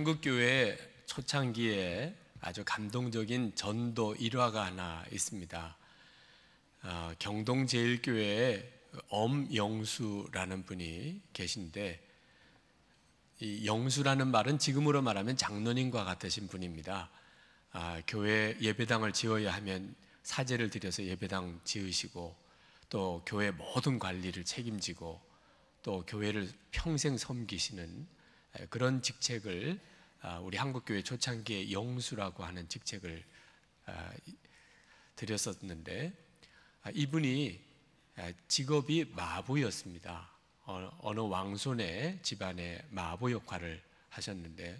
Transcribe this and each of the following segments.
한국교회 초창기에 아주 감동적인 전도 일화가 하나 있습니다. 아, 경동제일교회 엄영수라는 분이 계신데 이 영수라는 말은 지금으로 말하면 장로님과 같으신 분입니다. 아, 교회 예배당을 지어야 하면 사제를 들여서 예배당 지으시고 또 교회 모든 관리를 책임지고 또 교회를 평생 섬기시는 그런 직책을 아, 우리 한국교회 초창기에 영수라고 하는 직책을 아, 드렸었는데 아, 이분이 직업이 마부였습니다. 어, 어느 왕손의 집안의 마부 역할을 하셨는데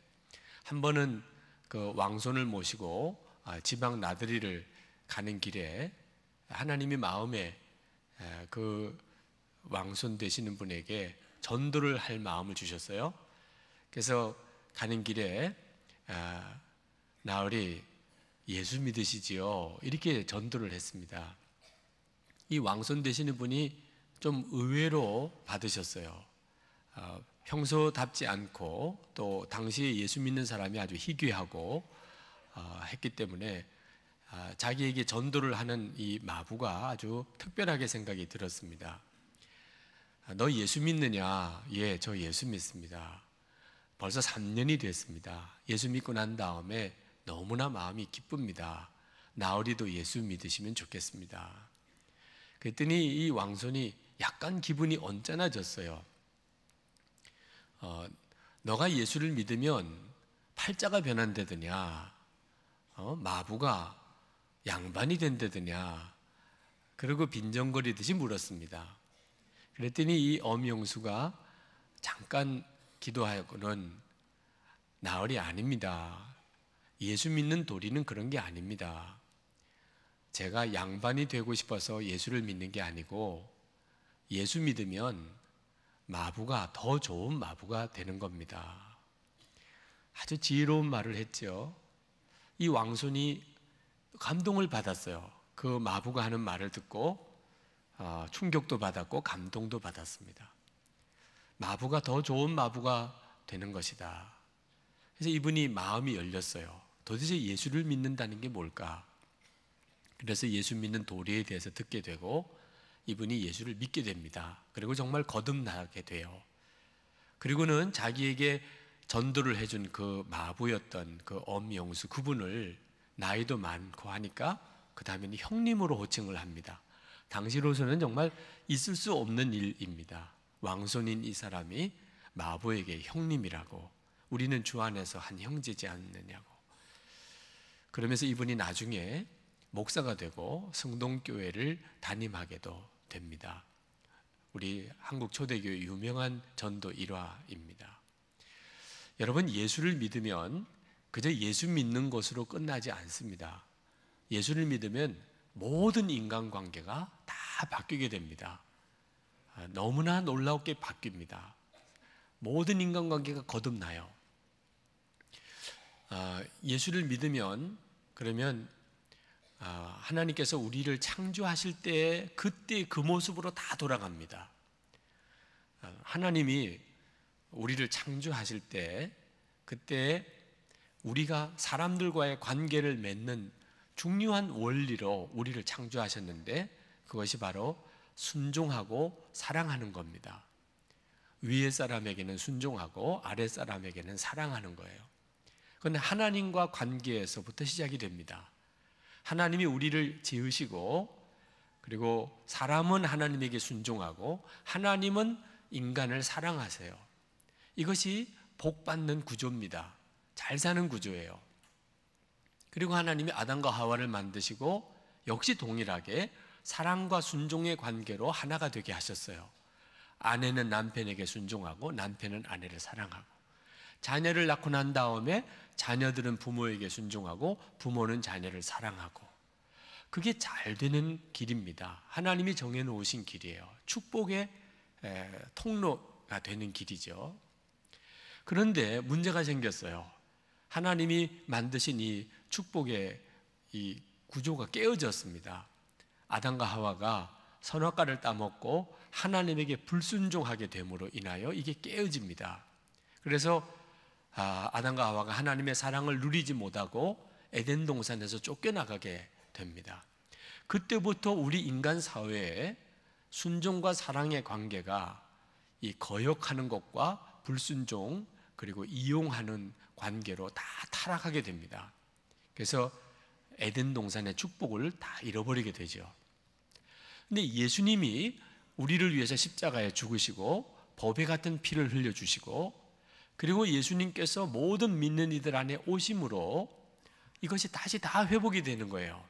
한 번은 그 왕손을 모시고 지방 나들이를 가는 길에 하나님이 마음에 그 왕손 되시는 분에게 전도를 할 마음을 주셨어요. 그래서 가는 길에 아, 나으리 예수 믿으시지요 이렇게 전도를 했습니다. 이 왕손 되시는 분이 좀 의외로 받으셨어요. 어, 평소답지 않고 또 당시 예수 믿는 사람이 아주 희귀하고 어, 했기 때문에 어, 자기에게 전도를 하는 이 마부가 아주 특별하게 생각이 들었습니다. 너 예수 믿느냐? 예, 저 예수 믿습니다. 벌써 3년이 됐습니다. 예수 믿고 난 다음에 너무나 마음이 기쁩니다. 나으리도 예수 믿으시면 좋겠습니다. 그랬더니 이 왕손이 약간 기분이 언짢아졌어요. 어, 너가 예수를 믿으면 팔자가 변한다더냐, 어? 마부가 양반이 된다더냐, 그리고 빈정거리듯이 물었습니다. 그랬더니 이 엄영수가 잠깐 기도하고는 나으이 아닙니다. 예수 믿는 도리는 그런 게 아닙니다. 제가 양반이 되고 싶어서 예수를 믿는 게 아니고 예수 믿으면 마부가 더 좋은 마부가 되는 겁니다. 아주 지혜로운 말을 했죠. 이 왕손이 감동을 받았어요. 그 마부가 하는 말을 듣고 어, 충격도 받았고 감동도 받았습니다. 마부가 더 좋은 마부가 되는 것이다. 그래서 이분이 마음이 열렸어요. 도대체 예수를 믿는다는 게 뭘까? 그래서 예수 믿는 도리에 대해서 듣게 되고 이분이 예수를 믿게 됩니다. 그리고 정말 거듭나게 돼요. 그리고는 자기에게 전도를 해준 그 마부였던 그 엄영수 그분을 나이도 많고 하니까 그 다음에는 형님으로 호칭을 합니다. 당시로서는 정말 있을 수 없는 일입니다. 왕손인 이 사람이 마부에게 형님이라고 우리는 주 안에서 한 형제지 않느냐고 그러면서 이분이 나중에 목사가 되고 성동교회를 담임하게도 됩니다. 우리 한국 초대교회 유명한 전도 일화입니다. 여러분 예수를 믿으면 그저 예수 믿는 것으로 끝나지 않습니다. 예수를 믿으면 모든 인간관계가 다 바뀌게 됩니다. 아, 너무나 놀랍게 바뀝니다. 모든 인간관계가 거듭나요. 아, 예수를 믿으면 그러면 아, 하나님께서 우리를 창조하실 때 그때 그 모습으로 다 돌아갑니다. 하나님이 우리를 창조하실 때 그때 우리가 사람들과의 관계를 맺는 중요한 원리로 우리를 창조하셨는데 그것이 바로 순종하고 사랑하는 겁니다. 위의 사람에게는 순종하고 아래 사람에게는 사랑하는 거예요. 그런 하나님과 관계에서부터 시작이 됩니다. 하나님이 우리를 지으시고 그리고 사람은 하나님에게 순종하고 하나님은 인간을 사랑하세요. 이것이 복 받는 구조입니다. 잘 사는 구조예요. 그리고 하나님이 아담과 하와를 만드시고 역시 동일하게 사랑과 순종의 관계로 하나가 되게 하셨어요. 아내는 남편에게 순종하고 남편은 아내를 사랑하고 자녀를 낳고 난 다음에 자녀들은 부모에게 순종하고 부모는 자녀를 사랑하고 그게 잘 되는 길입니다. 하나님이 정해 놓으신 길이에요. 축복의 통로가 되는 길이죠. 그런데 문제가 생겼어요. 하나님이 만드신 이 축복의 이 구조가 깨어졌습니다. 아담과 하와가 선악과를 따먹고 하나님에게 불순종하게 됨으로 인하여 이게 깨어집니다. 그래서 아, 담과 하와가 하나님의 사랑을 누리지 못하고 에덴 동산에서 쫓겨나가게 됩니다. 그때부터 우리 인간 사회에 순종과 사랑의 관계가 이 거역하는 것과 불순종 그리고 이용하는 관계로 다 타락하게 됩니다. 그래서 에덴 동산의 축복을 다 잃어버리게 되죠. 근데 예수님이 우리를 위해서 십자가에 죽으시고 법에 같은 피를 흘려 주시고 그리고 예수님께서 모든 믿는 이들 안에 오심으로 이것이 다시 다 회복이 되는 거예요.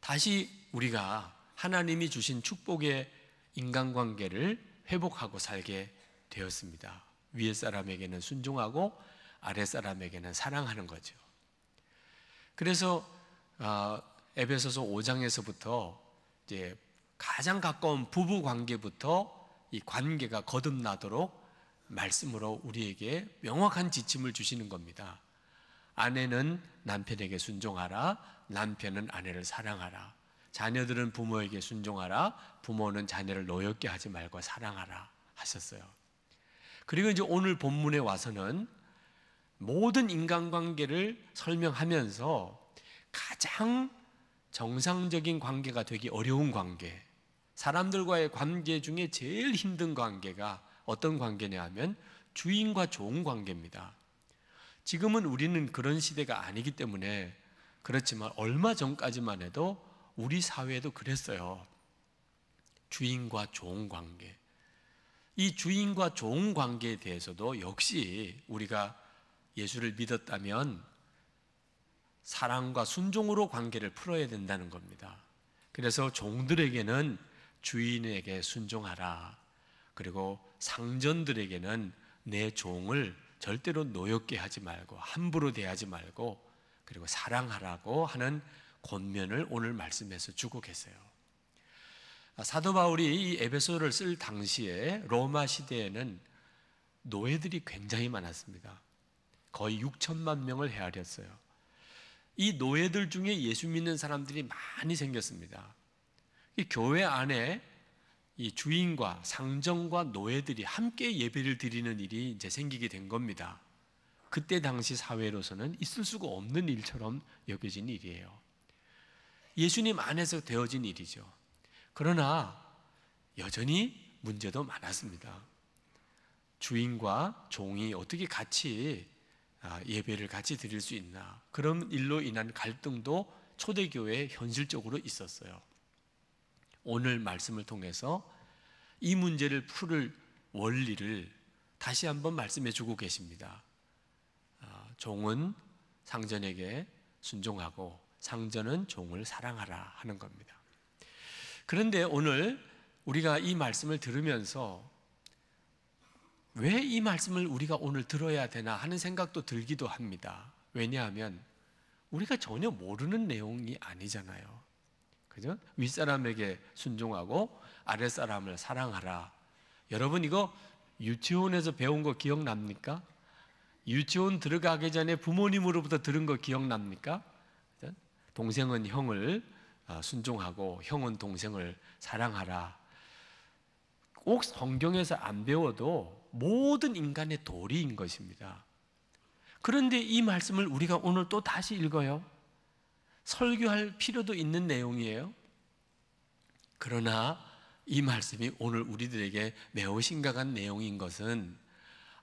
다시 우리가 하나님이 주신 축복의 인간관계를 회복하고 살게 되었습니다. 위에 사람에게는 순종하고 아래 사람에게는 사랑하는 거죠. 그래서 아, 에베소서 5장에서부터 이제 가장 가까운 부부 관계부터 이 관계가 거듭나도록 말씀으로 우리에게 명확한 지침을 주시는 겁니다. 아내는 남편에게 순종하라, 남편은 아내를 사랑하라, 자녀들은 부모에게 순종하라, 부모는 자녀를 노엽게 하지 말고 사랑하라 하셨어요. 그리고 이제 오늘 본문에 와서는 모든 인간관계를 설명하면서 가장 정상적인 관계가 되기 어려운 관계, 사람들과의 관계 중에 제일 힘든 관계가 어떤 관계냐 하면 주인과 좋은 관계입니다. 지금은 우리는 그런 시대가 아니기 때문에 그렇지만 얼마 전까지만 해도 우리 사회에도 그랬어요. 주인과 좋은 관계. 이 주인과 좋은 관계에 대해서도 역시 우리가 예수를 믿었다면 사랑과 순종으로 관계를 풀어야 된다는 겁니다. 그래서 종들에게는 주인에게 순종하라. 그리고 상전들에게는 내 종을 절대로 노엽게 하지 말고 함부로 대하지 말고 그리고 사랑하라고 하는 권면을 오늘 말씀에서 주고 계세요. 사도 바울이 이 에베소를 쓸 당시에 로마 시대에는 노예들이 굉장히 많았습니다. 거의 6천만 명을 헤아렸어요. 이 노예들 중에 예수 믿는 사람들이 많이 생겼습니다. 교회 안에 이 주인과 상정과 노예들이 함께 예배를 드리는 일이 이제 생기게 된 겁니다. 그때 당시 사회로서는 있을 수가 없는 일처럼 여겨진 일이에요. 예수님 안에서 되어진 일이죠. 그러나 여전히 문제도 많았습니다. 주인과 종이 어떻게 같이 아, 예배를 같이 드릴 수 있나 그런 일로 인한 갈등도 초대교회에 현실적으로 있었어요. 오늘 말씀을 통해서 이 문제를 풀을 원리를 다시 한번 말씀해 주고 계십니다. 아, 종은 상전에게 순종하고 상전은 종을 사랑하라 하는 겁니다. 그런데 오늘 우리가 이 말씀을 들으면서 왜이 말씀을 우리가 오늘 들어야 되나 하는 생각도 들기도 합니다. 왜냐하면 우리가 전혀 모르는 내용이 아니잖아요. 그죠? 윗사람에게 순종하고 아랫사람을 사랑하라. 여러분 이거 유치원에서 배운 거 기억납니까? 유치원 들어가기 전에 부모님으로부터 들은 거 기억납니까? 동생은 형을 아, 순종하고 형은 동생을 사랑하라. 꼭 성경에서 안 배워도 모든 인간의 도리인 것입니다. 그런데 이 말씀을 우리가 오늘 또 다시 읽어요. 설교할 필요도 있는 내용이에요. 그러나 이 말씀이 오늘 우리들에게 매우 심각한 내용인 것은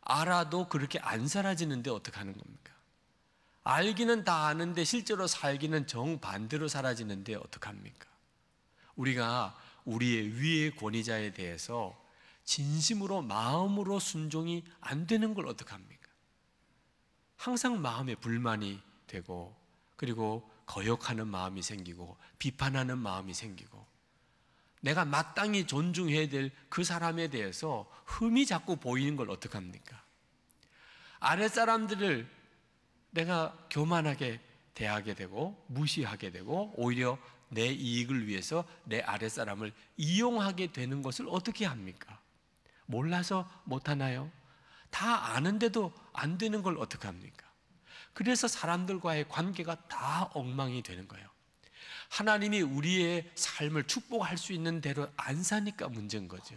알아도 그렇게 안 사라지는데 어떻 하는 겁니까? 알기는 다 아는데 실제로 살기는 정반대로 사라지는데 어떡합니까? 우리가 우리의 위의 권위자에 대해서 진심으로 마음으로 순종이 안 되는 걸 어떡합니까? 항상 마음에 불만이 되고 그리고 거역하는 마음이 생기고 비판하는 마음이 생기고 내가 마땅히 존중해야 될 그 사람에 대해서 흠이 자꾸 보이는 걸 어떡합니까? 아랫사람들을 내가 교만하게 대하게 되고 무시하게 되고 오히려 내 이익을 위해서 내 아랫사람을 이용하게 되는 것을 어떻게 합니까? 몰라서 못하나요? 다 아는데도 안 되는 걸 어떻게 합니까? 그래서 사람들과의 관계가 다 엉망이 되는 거예요. 하나님이 우리의 삶을 축복할 수 있는 대로 안 사니까 문제인 거죠.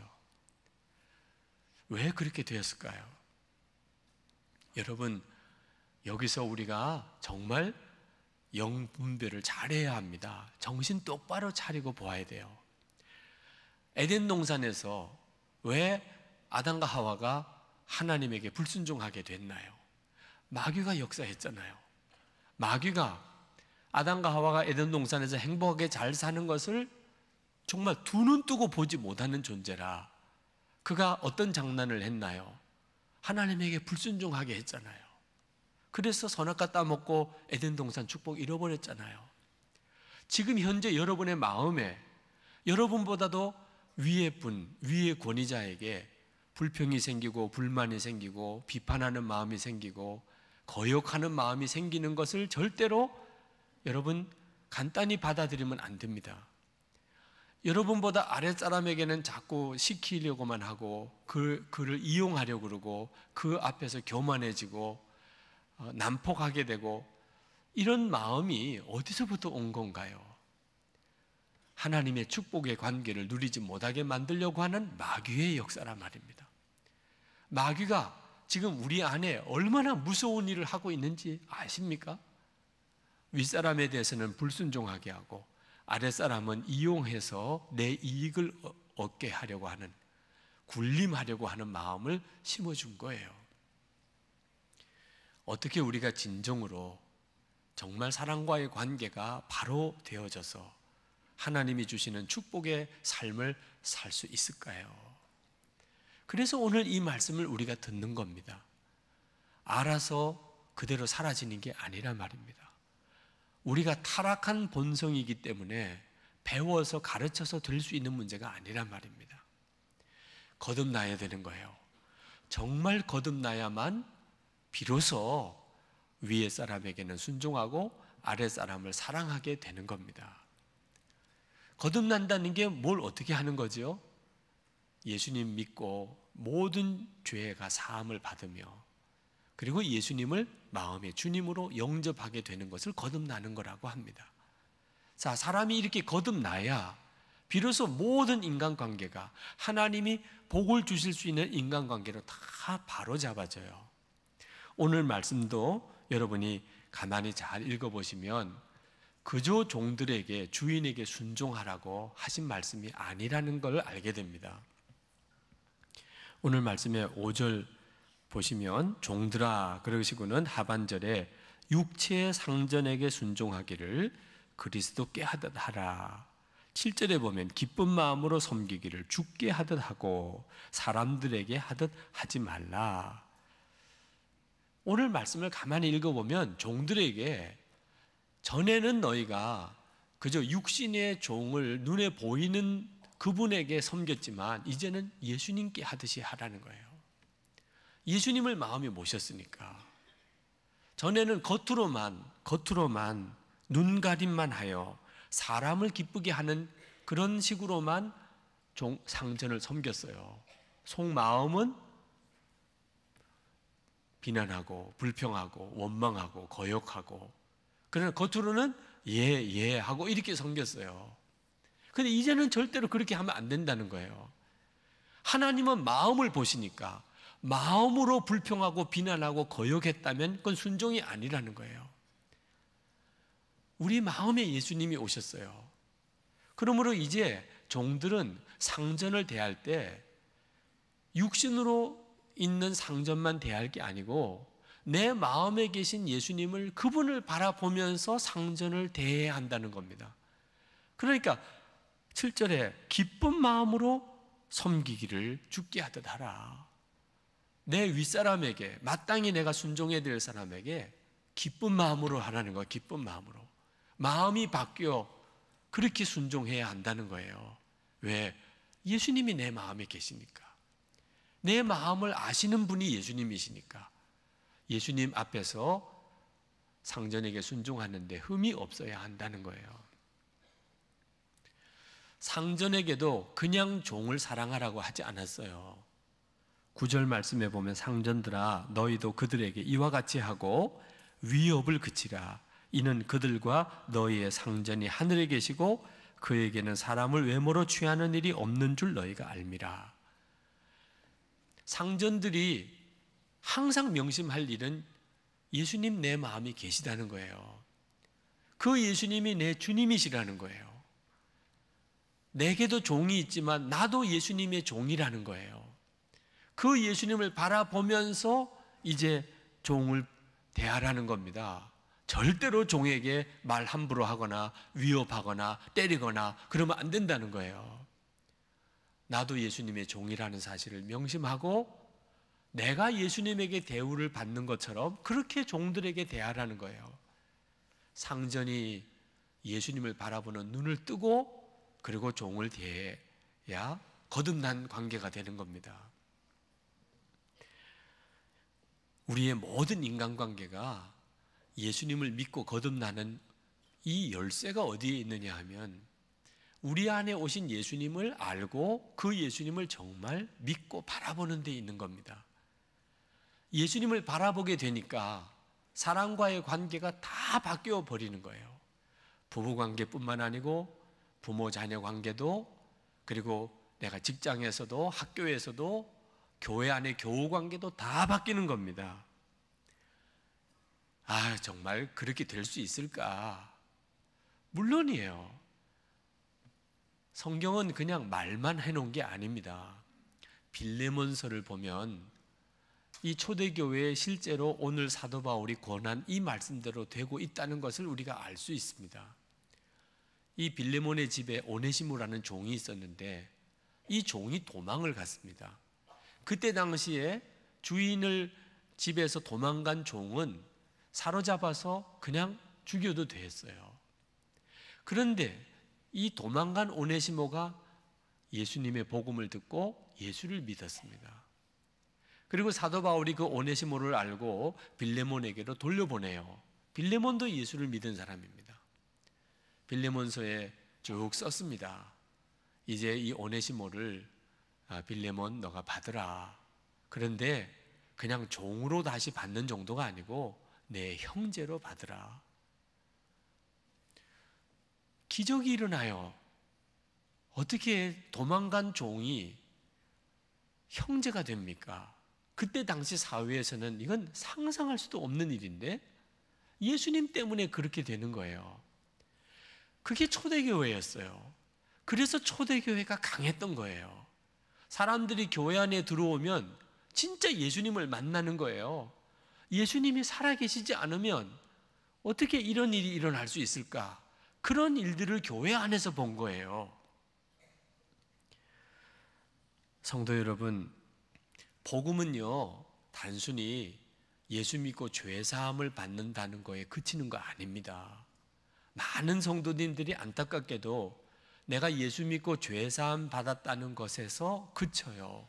왜 그렇게 되었을까요? 여러분, 여기서 우리가 정말 영분별을 잘해야 합니다. 정신 똑바로 차리고 보아야 돼요. 에덴 동산에서 왜 아담과 하와가 하나님에게 불순종하게 됐나요? 마귀가 역사했잖아요. 마귀가 아담과 하와가 에덴 동산에서 행복하게 잘 사는 것을 정말 두 눈 뜨고 보지 못하는 존재라 그가 어떤 장난을 했나요? 하나님에게 불순종하게 했잖아요. 그래서 선악과 따먹고 에덴 동산 축복 잃어버렸잖아요. 지금 현재 여러분의 마음에 여러분보다도 위의 분, 위의 권위자에게 불평이 생기고 불만이 생기고 비판하는 마음이 생기고 거역하는 마음이 생기는 것을 절대로 여러분 간단히 받아들이면 안 됩니다. 여러분보다 아랫사람에게는 자꾸 시키려고만 하고 그, 그를 이용하려고 그러고 그 앞에서 교만해지고 어, 난폭하게 되고 이런 마음이 어디서부터 온 건가요? 하나님의 축복의 관계를 누리지 못하게 만들려고 하는 마귀의 역사란 말입니다. 마귀가 지금 우리 안에 얼마나 무서운 일을 하고 있는지 아십니까? 윗사람에 대해서는 불순종하게 하고 아랫사람은 이용해서 내 이익을 얻게 하려고 하는 군림하려고 하는 마음을 심어준 거예요. 어떻게 우리가 진정으로 정말 사랑과의 관계가 바로 되어져서 하나님이 주시는 축복의 삶을 살 수 있을까요? 그래서 오늘 이 말씀을 우리가 듣는 겁니다. 알아서 그대로 사라지는 게 아니라 말입니다. 우리가 타락한 본성이기 때문에 배워서 가르쳐서 들수 있는 문제가 아니란 말입니다. 거듭나야 되는 거예요. 정말 거듭나야만 비로소 위의 사람에게는 순종하고 아래 사람을 사랑하게 되는 겁니다. 거듭난다는 게 뭘 어떻게 하는 거지 예수님 믿고 모든 죄가 사함을 받으며 그리고 예수님을 마음의 주님으로 영접하게 되는 것을 거듭나는 거라고 합니다. 자, 사람이 이렇게 거듭나야 비로소 모든 인간관계가 하나님이 복을 주실 수 있는 인간관계로 다 바로잡아져요. 오늘 말씀도 여러분이 가만히 잘 읽어보시면 그저 종들에게 주인에게 순종하라고 하신 말씀이 아니라는 걸 알게 됩니다. 오늘 말씀의 5절 보시면 종들아 그러시고는 하반절에 육체의 상전에게 순종하기를 그리스도께 하듯 하라. 7절에 보면 기쁜 마음으로 섬기기를 죽게 하듯 하고 사람들에게 하듯 하지 말라. 오늘 말씀을 가만히 읽어보면 종들에게 전에는 너희가 그저 육신의 종을 눈에 보이는 그분에게 섬겼지만 이제는 예수님께 하듯이 하라는 거예요. 예수님을 마음에 모셨으니까. 전에는 겉으로만, 겉으로만, 눈가림만 하여 사람을 기쁘게 하는 그런 식으로만 종, 상전을 섬겼어요. 속마음은 비난하고, 불평하고, 원망하고, 거역하고. 그러나 겉으로는 예, 예 하고 이렇게 섬겼어요. 근데 이제는 절대로 그렇게 하면 안 된다는 거예요. 하나님은 마음을 보시니까 마음으로 불평하고 비난하고 거역했다면 그건 순종이 아니라는 거예요. 우리 마음에 예수님이 오셨어요. 그러므로 이제 종들은 상전을 대할 때 육신으로 있는 상전만 대할 게 아니고 내 마음에 계신 예수님을 그분을 바라보면서 상전을 대해야 한다는 겁니다. 그러니까 7절에 기쁜 마음으로 섬기기를 죽게 하듯 하라. 내 윗사람에게 마땅히 내가 순종해야 될 사람에게 기쁜 마음으로 하라는 거예요. 기쁜 마음으로. 마음이 바뀌어 그렇게 순종해야 한다는 거예요. 왜? 예수님이 내 마음에 계시니까. 내 마음을 아시는 분이 예수님이시니까. 예수님 앞에서 상전에게 순종하는데 흠이 없어야 한다는 거예요. 상전에게도 그냥 종을 사랑하라고 하지 않았어요. 구절 말씀에 보면 상전들아 너희도 그들에게 이와 같이 하고 위협을 그치라. 이는 그들과 너희의 상전이 하늘에 계시고 그에게는 사람을 외모로 취하는 일이 없는 줄 너희가 알미라. 상전들이 항상 명심할 일은 예수님 내 마음이 계시다는 거예요. 그 예수님이 내 주님이시라는 거예요. 내게도 종이 있지만 나도 예수님의 종이라는 거예요. 그 예수님을 바라보면서 이제 종을 대하라는 겁니다. 절대로 종에게 말 함부로 하거나 위협하거나 때리거나 그러면 안 된다는 거예요. 나도 예수님의 종이라는 사실을 명심하고 내가 예수님에게 대우를 받는 것처럼 그렇게 종들에게 대하라는 거예요. 상전이 예수님을 바라보는 눈을 뜨고 그리고 종을 대해야 거듭난 관계가 되는 겁니다. 우리의 모든 인간관계가 예수님을 믿고 거듭나는 이 열쇠가 어디에 있느냐 하면 우리 안에 오신 예수님을 알고 그 예수님을 정말 믿고 바라보는 데 있는 겁니다. 예수님을 바라보게 되니까 사랑과의 관계가 다 바뀌어 버리는 거예요. 부부 관계뿐만 아니고 부모 자녀 관계도 그리고 내가 직장에서도 학교에서도 교회 안의 교우 관계도 다 바뀌는 겁니다. 아, 정말 그렇게 될 수 있을까? 물론이에요. 성경은 그냥 말만 해놓은 게 아닙니다. 빌레몬서를 보면 이 초대교회에 실제로 오늘 사도 바울이 권한 이 말씀대로 되고 있다는 것을 우리가 알 수 있습니다. 이 빌레몬의 집에 오네시모라는 종이 있었는데 이 종이 도망을 갔습니다. 그때 당시에 주인을 집에서 도망간 종은 사로잡아서 그냥 죽여도 되었어요 그런데 이 도망간 오네시모가 예수님의 복음을 듣고 예수를 믿었습니다. 그리고 사도 바울이 그 오네시모를 알고 빌레몬에게로 돌려보내요. 빌레몬도 예수를 믿은 사람입니다. 빌레몬서에 쭉 썼습니다. 이제 이 오네시모를 아, 빌레몬 너가 받으라. 그런데 그냥 종으로 다시 받는 정도가 아니고 내 형제로 받으라. 기적이 일어나요. 어떻게 도망간 종이 형제가 됩니까? 그때 당시 사회에서는 이건 상상할 수도 없는 일인데 예수님 때문에 그렇게 되는 거예요. 그게 초대교회였어요. 그래서 초대교회가 강했던 거예요. 사람들이 교회 안에 들어오면 진짜 예수님을 만나는 거예요. 예수님이 살아계시지 않으면 어떻게 이런 일이 일어날 수 있을까? 그런 일들을 교회 안에서 본 거예요. 성도 여러분, 복음은요, 단순히 예수 믿고 죄사함을 받는다는 거에 그치는 거 아닙니다. 많은 성도님들이 안타깝게도 내가 예수 믿고 죄사함 받았다는 것에서 그쳐요.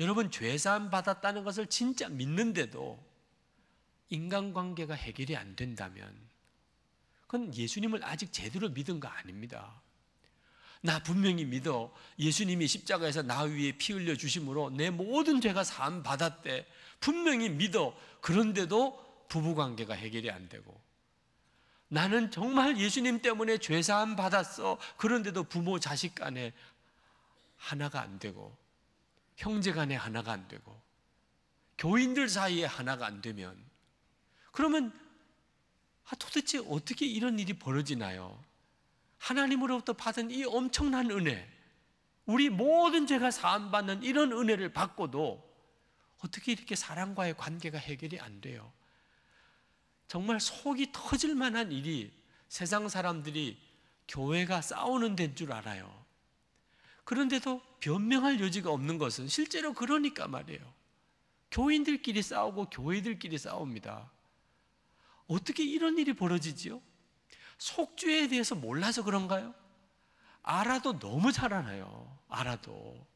여러분, 죄사함 받았다는 것을 진짜 믿는데도 인간관계가 해결이 안 된다면 그건 예수님을 아직 제대로 믿은 거 아닙니다. 나 분명히 믿어. 예수님이 십자가에서 나 위에 피 흘려 주심으로 내 모든 죄가 사함 받았대. 분명히 믿어. 그런데도 부부 관계가 해결이 안 되고 나는 정말 예수님 때문에 죄사함 받았어. 그런데도 부모 자식 간에 하나가 안 되고 형제 간에 하나가 안 되고 교인들 사이에 하나가 안 되면 그러면 아, 도대체 어떻게 이런 일이 벌어지나요? 하나님으로부터 받은 이 엄청난 은혜, 우리 모든 죄가 사함받는 이런 은혜를 받고도 어떻게 이렇게 사랑과의 관계가 해결이 안 돼요? 정말 속이 터질 만한 일이 세상 사람들이 교회가 싸우는 데인 줄 알아요. 그런데도 변명할 여지가 없는 것은 실제로 그러니까 말이에요. 교인들끼리 싸우고 교회들끼리 싸웁니다. 어떻게 이런 일이 벌어지지요? 속죄에 대해서 몰라서 그런가요? 알아도 너무 잘 알아요. 알아도.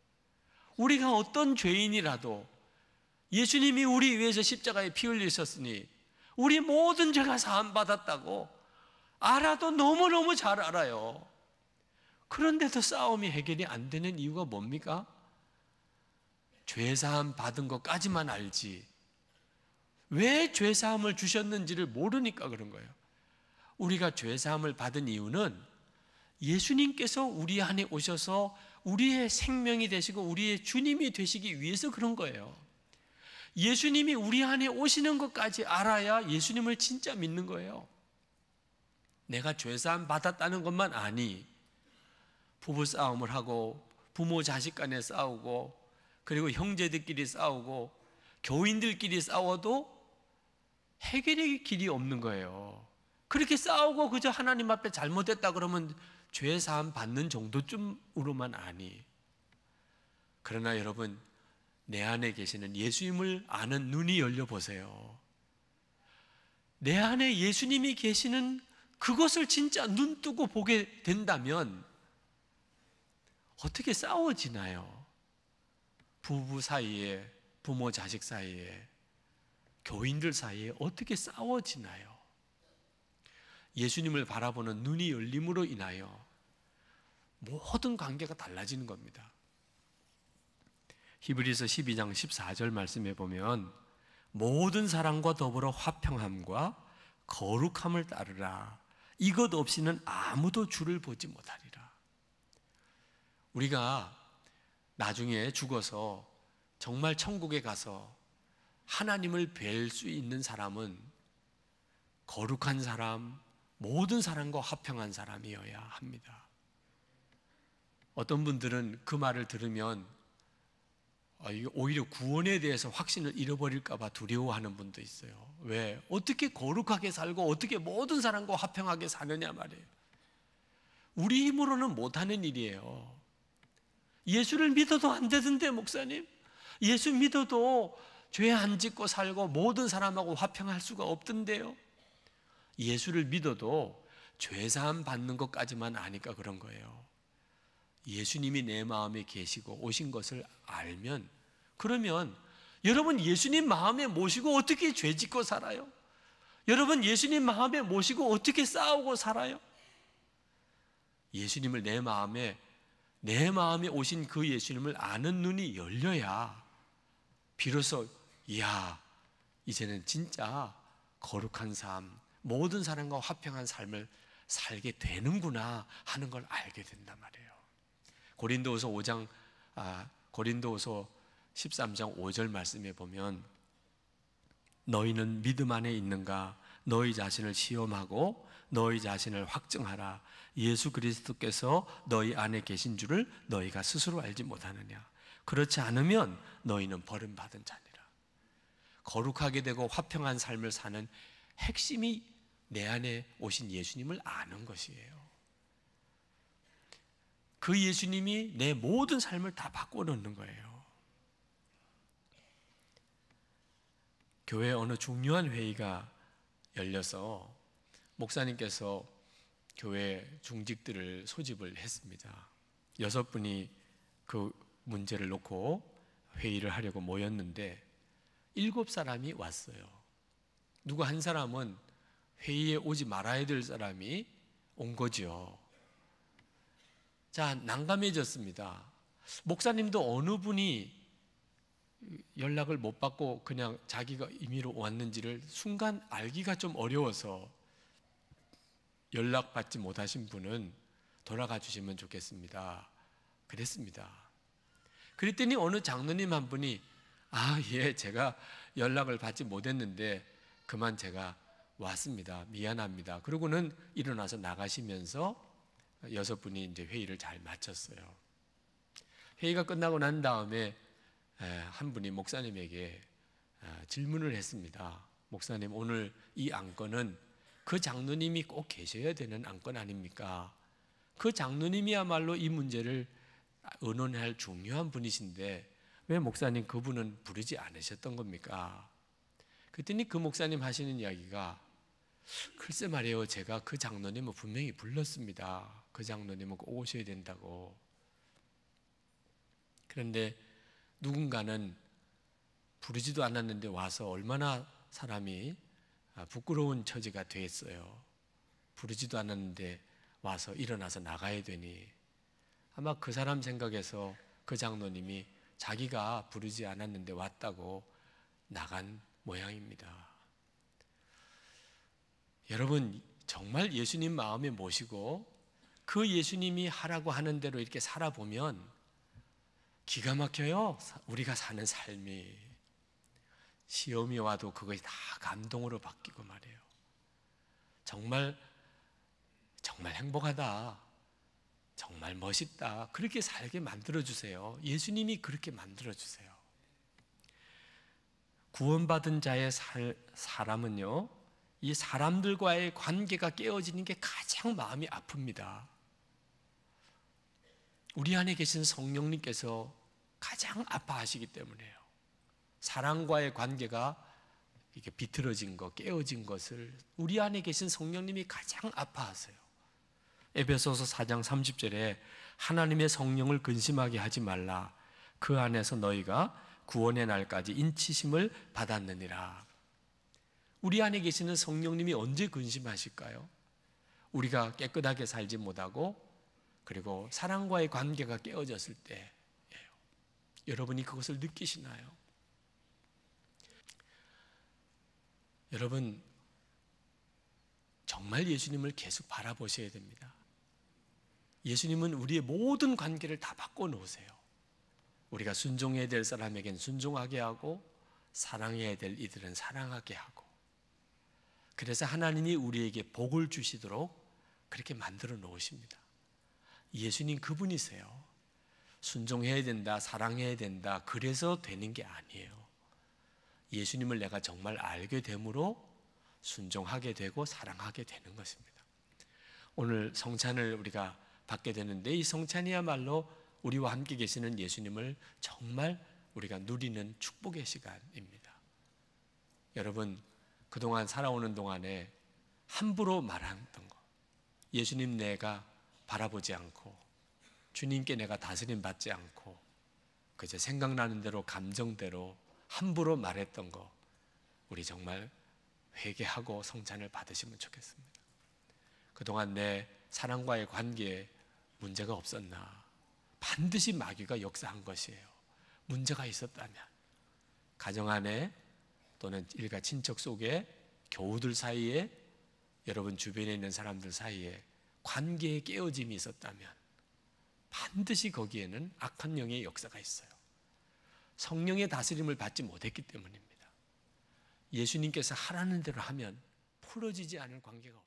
우리가 어떤 죄인이라도 예수님이 우리 위해서 십자가에 피 흘리셨으니 우리 모든 죄가 사함받았다고 알아도 너무너무 잘 알아요. 그런데도 싸움이 해결이 안 되는 이유가 뭡니까? 죄사함 받은 것까지만 알지. 왜 죄사함을 주셨는지를 모르니까 그런 거예요. 우리가 죄사함을 받은 이유는 예수님께서 우리 안에 오셔서 우리의 생명이 되시고 우리의 주님이 되시기 위해서 그런 거예요. 예수님이 우리 안에 오시는 것까지 알아야 예수님을 진짜 믿는 거예요. 내가 죄사함 받았다는 것만 아니 부부 싸움을 하고 부모 자식 간에 싸우고 그리고 형제들끼리 싸우고 교인들끼리 싸워도 해결의 길이 없는 거예요. 그렇게 싸우고 그저 하나님 앞에 잘못했다 그러면 죄 사함 받는 정도쯤으로만 아니. 그러나 여러분 내 안에 계시는 예수님을 아는 눈이 열려 보세요. 내 안에 예수님이 계시는 그것을 진짜 눈 뜨고 보게 된다면 어떻게 싸워지나요? 부부 사이에, 부모 자식 사이에, 교인들 사이에 어떻게 싸워지나요? 예수님을 바라보는 눈이 열림으로 인하여 모든 관계가 달라지는 겁니다. 히브리서 12장 14절 말씀에 보면 모든 사람과 더불어 화평함과 거룩함을 따르라. 이것 없이는 아무도 주를 보지 못하리라. 우리가 나중에 죽어서 정말 천국에 가서 하나님을 뵐 수 있는 사람은 거룩한 사람, 모든 사람과 화평한 사람이어야 합니다. 어떤 분들은 그 말을 들으면 아, 오히려 구원에 대해서 확신을 잃어버릴까봐 두려워하는 분도 있어요. 왜? 어떻게 거룩하게 살고 어떻게 모든 사람과 화평하게 사느냐 말이에요. 우리 힘으로는 못하는 일이에요. 예수를 믿어도 안 되던데, 목사님. 예수 믿어도 죄 안 짓고 살고 모든 사람하고 화평할 수가 없던데요. 예수를 믿어도 죄사함 받는 것까지만 아니까 그런 거예요. 예수님이 내 마음에 계시고 오신 것을 알면 그러면 여러분 예수님 마음에 모시고 어떻게 죄 짓고 살아요? 여러분 예수님 마음에 모시고 어떻게 싸우고 살아요? 예수님을 내 마음에 내 마음에 오신 그 예수님을 아는 눈이 열려야 비로소 이야 이제는 진짜 거룩한 삶, 모든 사람과 화평한 삶을 살게 되는구나 하는 걸 알게 된단 말이에요. 고린도후서 5장 아, 고린도후서 13장 5절 말씀에 보면 너희는 믿음 안에 있는가 너희 자신을 시험하고 너희 자신을 확증하라 예수 그리스도께서 너희 안에 계신 줄을 너희가 스스로 알지 못하느냐 그렇지 않으면 너희는 버림받은 자니라 거룩하게 되고 화평한 삶을 사는 핵심이 내 안에 오신 예수님을 아는 것이에요 그 예수님이 내 모든 삶을 다 바꿔놓는 거예요. 교회 어느 중요한 회의가 열려서 목사님께서 교회 중직들을 소집을 했습니다. 여섯 분이 그 문제를 놓고 회의를 하려고 모였는데 일곱 사람이 왔어요. 누구 한 사람은 회의에 오지 말아야 될 사람이 온거지 자, 난감해졌습니다. 목사님도 어느 분이 연락을 못 받고 그냥 자기가 임의로 왔는지를 순간 알기가 좀 어려워서 연락받지 못하신 분은 돌아가 주시면 좋겠습니다. 그랬습니다. 그랬더니 어느 장로님 한 분이 아, 예, 제가 연락을 받지 못했는데 그만 제가 왔습니다. 미안합니다. 그러고는 일어나서 나가시면서 여섯 분이 이제 회의를 잘 마쳤어요. 회의가 끝나고 난 다음에 한 분이 목사님에게 질문을 했습니다. 목사님, 오늘 이 안건은 그 장로님이 꼭 계셔야 되는 안건 아닙니까? 그 장로님이야말로 이 문제를 의논할 중요한 분이신데 왜 목사님 그분은 부르지 않으셨던 겁니까? 그랬더니 그 목사님 하시는 이야기가 글쎄 말이에요. 제가 그 장로님을 뭐 분명히 불렀습니다. 그 장로님은 오셔야 된다고. 그런데 누군가는 부르지도 않았는데 와서 얼마나 사람이 아, 부끄러운 처지가 됐어요. 부르지도 않았는데 와서 일어나서 나가야 되니 아마 그 사람 생각에서 그 장로님이 자기가 부르지 않았는데 왔다고 나간 모양입니다. 여러분 정말 예수님 마음에 모시고 그 예수님이 하라고 하는 대로 이렇게 살아보면 기가 막혀요. 우리가 사는 삶이 시험이 와도 그것이 다 감동으로 바뀌고 말이에요. 정말 정말 행복하다. 정말 멋있다. 그렇게 살게 만들어 주세요. 예수님이 그렇게 만들어 주세요. 구원받은 자의 살, 사람은요. 이 사람들과의 관계가 깨어지는 게 가장 마음이 아픕니다. 우리 안에 계신 성령님께서 가장 아파하시기 때문에요. 사랑과의 관계가 이게 비틀어진 것, 깨어진 것을 우리 안에 계신 성령님이 가장 아파하세요. 에베소서 4장 30절에 하나님의 성령을 근심하게 하지 말라. 그 안에서 너희가 구원의 날까지 인치심을 받았느니라. 우리 안에 계시는 성령님이 언제 근심하실까요? 우리가 깨끗하게 살지 못하고 그리고 사랑과의 관계가 깨어졌을 때 여러분이 그것을 느끼시나요? 여러분 정말 예수님을 계속 바라보셔야 됩니다. 예수님은 우리의 모든 관계를 다 바꿔 놓으세요. 우리가 순종해야 될 사람에겐 순종하게 하고 사랑해야 될 이들은 사랑하게 하고 그래서 하나님이 우리에게 복을 주시도록 그렇게 만들어 놓으십니다. 예수님 그분이세요. 순종해야 된다, 사랑해야 된다. 그래서 되는 게 아니에요. 예수님을 내가 정말 알게 되므로 순종하게 되고 사랑하게 되는 것입니다. 오늘 성찬을 우리가 받게 되는데 이 성찬이야말로 우리와 함께 계시는 예수님을 정말 우리가 누리는 축복의 시간입니다. 여러분, 그동안 살아오는 동안에 함부로 말했던 거. 예수님 내가 바라보지 않고 주님께 내가 다스림 받지 않고 그저 생각나는 대로 감정대로 함부로 말했던 거 우리 정말 회개하고 성찬을 받으시면 좋겠습니다. 그동안 내 사랑과의 관계에 문제가 없었나? 반드시 마귀가 역사한 것이에요. 문제가 있었다면 가정 안에 또는 일가 친척 속에 교우들 사이에 여러분 주변에 있는 사람들 사이에 관계의 깨어짐이 있었다면 반드시 거기에는 악한 영의 역사가 있어요. 성령의 다스림을 받지 못했기 때문입니다. 예수님께서 하라는 대로 하면 풀어지지 않을 관계가